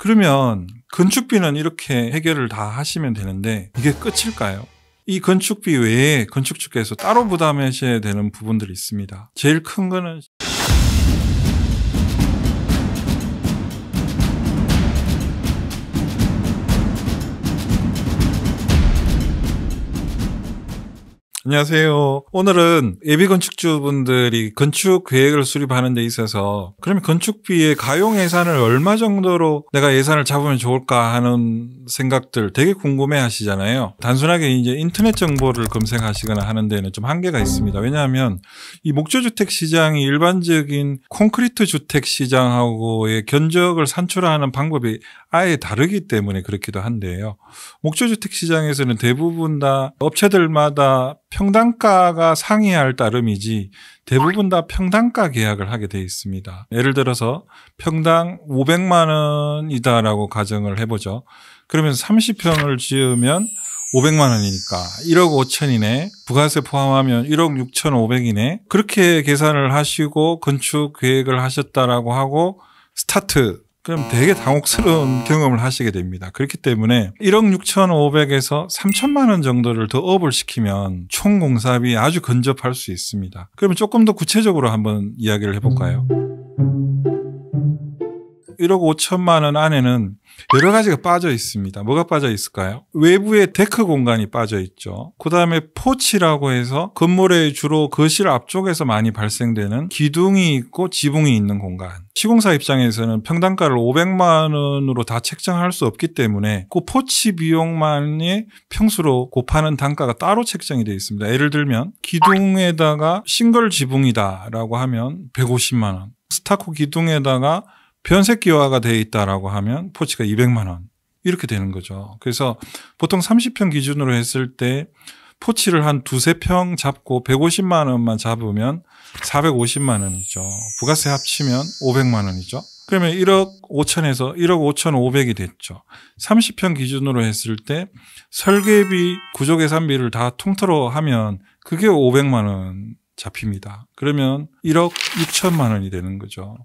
그러면 건축비는 이렇게 해결을 다 하시면 되는데 이게 끝일까요? 이 건축비 외에 건축주께서 따로 부담하셔야 되는 부분들이 있습니다. 제일 큰 거는 안녕하세요. 오늘은 예비 건축주분들이 건축 계획을 수립하는 데 있어서 그러면 건축비의 가용 예산을 얼마 정도로 내가 예산을 잡으면 좋을까 하는 생각들 되게 궁금해 하시잖아요. 단순하게 이제 인터넷 정보를 검색하시거나 하는 데는 좀 한계가 있습니다. 왜냐하면 이 목조주택 시장이 일반적인 콘크리트 주택 시장하고의 견적을 산출하는 방법이 아예 다르기 때문에 그렇기도 한데요. 목조주택 시장에서는 대부분 다 업체들마다 평당가가 상이할 따름이지 대부분 다 평당가 계약을 하게 돼 있습니다. 예를 들어서 평당 500만 원이다라고 가정을 해보죠. 그러면 30평을 지으면 500만 원이니까 1억 5천이네. 부가세 포함하면 1억 6천5백이네 그렇게 계산을 하시고 건축 계획을 하셨다라고 하고 스타트 그럼 되게 당혹스러운 경험을 하시게 됩니다. 그렇기 때문에 1억 6,500에서 3천만 원 정도를 더 업을 시키면 총 공사비 아주 근접할 수 있습니다. 그러면 조금 더 구체적으로 한번 이야기를 해볼까요? 음. 1억 5천만 원 안에는 여러 가지가 빠져 있습니다. 뭐가 빠져 있을까요? 외부의 데크 공간이 빠져 있죠. 그 다음에 포치라고 해서 건물의 주로 거실 앞쪽에서 많이 발생되는 기둥이 있고 지붕이 있는 공간. 시공사 입장에서는 평당가를 500만 원으로 다 책정할 수 없기 때문에 그 포치 비용만의 평수로 곱하는 단가가 따로 책정이 되어 있습니다. 예를 들면 기둥에다가 싱글 지붕이다라고 하면 150만 원. 스타코 기둥에다가 변색기화가 되어 있다라고 하면 포치가 200만 원 이렇게 되는 거죠. 그래서 보통 30평 기준으로 했을 때 포치를 한 두세 평 잡고 150만 원만 잡으면 450만 원이죠. 부가세 합치면 500만 원이죠. 그러면 1억 5천에서 1억 5천 5백이 됐죠. 30평 기준으로 했을 때 설계비, 구조 계산비를 다 통틀어 하면 그게 500만 원 잡힙니다. 그러면 1억 6천만 원이 되는 거죠.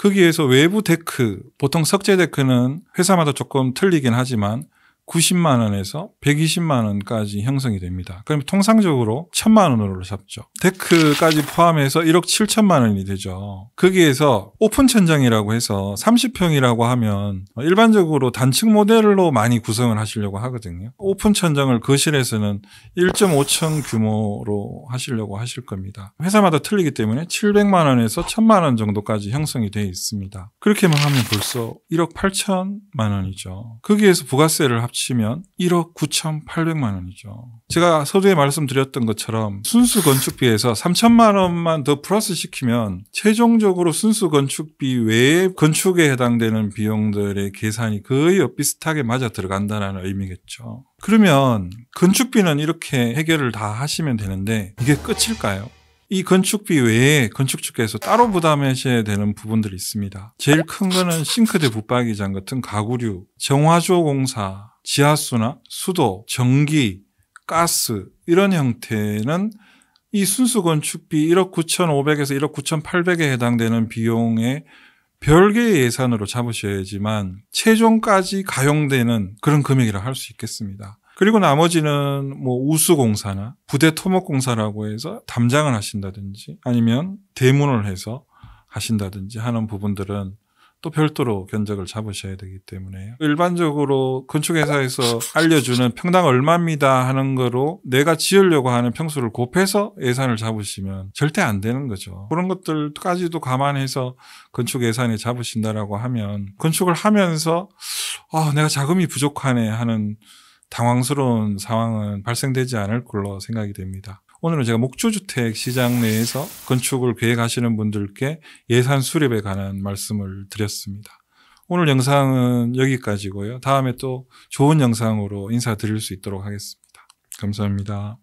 거기에서 그 외부 데크, 보통 석재 데크는 회사마다 조금 틀리긴 하지만 90만 원에서 120만 원까지 형성이 됩니다. 그럼 통상적으로 1000만 원으로 잡죠. 데크까지 포함해서 1억 7천만 원이 되죠. 거기에서 오픈 천장이라고 해서 30평이라고 하면 일반적으로 단층 모델로 많이 구성을 하시려고 하거든요. 오픈 천장을 거실에서는 1.5층 규모로 하시려고 하실 겁니다. 회사마다 틀리기 때문에 700만 원에서 1000만 원 정도까지 형성이 되어 있습니다. 그렇게만 하면 벌써 1억 8천만 원이죠. 거기에서 부가세를 합치 치면 1억 9,800만 원이죠. 제가 서두에 말씀드렸던 것처럼 순수 건축비에서 3천만 원만 더 플러스 시키면 최종적으로 순수 건축비 외에 건축에 해당되는 비용들의 계산이 거의 비슷하게 맞아 들어간다는 의미겠죠. 그러면 건축비는 이렇게 해결을 다 하시면 되는데 이게 끝일까요? 이 건축비 외에 건축주께서 따로 부담하셔야 되는 부분들이 있습니다. 제일 큰 거는 싱크대 붙박이장 같은 가구류, 정화조 공사, 지하수나 수도, 전기, 가스 이런 형태는 이 순수 건축비 1억 9,500에서 1억 9,800에 해당되는 비용에 별개의 예산으로 잡으셔야지만 최종까지 가용되는 그런 금액이라 할 수 있겠습니다. 그리고 나머지는 뭐 우수공사나 부대 토목공사라고 해서 담장을 하신다든지 아니면 대문을 해서 하신다든지 하는 부분들은 또 별도로 견적을 잡으셔야 되기 때문에 일반적으로 건축회사에서 알려주는 평당 얼마입니다 하는 거로 내가 지으려고 하는 평수를 곱해서 예산을 잡으시면 절대 안 되는 거죠. 그런 것들까지도 감안해서 건축 예산에 잡으신다라고 하면 건축을 하면서 아 내가 자금이 부족하네 하는 당황스러운 상황은 발생되지 않을 걸로 생각이 됩니다. 오늘은 제가 목조주택 시장 내에서 건축을 계획하시는 분들께 예산 수립에 관한 말씀을 드렸습니다. 오늘 영상은 여기까지고요. 다음에 또 좋은 영상으로 인사드릴 수 있도록 하겠습니다. 감사합니다.